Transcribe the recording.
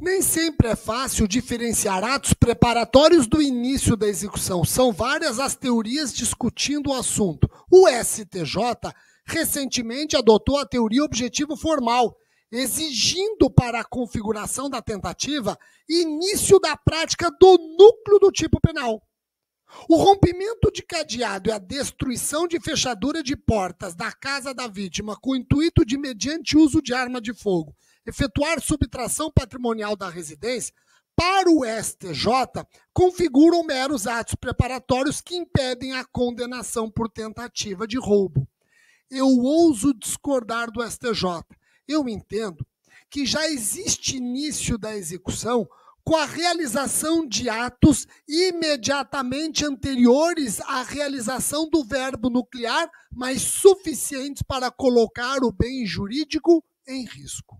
Nem sempre é fácil diferenciar atos preparatórios do início da execução. São várias as teorias discutindo o assunto. O STJ recentemente adotou a teoria objetivo formal, exigindo para a configuração da tentativa início da prática do núcleo do tipo penal. O rompimento de cadeado e a destruição de fechadura de portas da casa da vítima com o intuito de, mediante uso de arma de fogo, efetuar subtração patrimonial da residência, para o STJ, configuram meros atos preparatórios que impedem a condenação por tentativa de roubo. Eu ouso discordar do STJ. Eu entendo que já existe início da execução com a realização de atos imediatamente anteriores à realização do verbo nuclear, mas suficientes para colocar o bem jurídico em risco.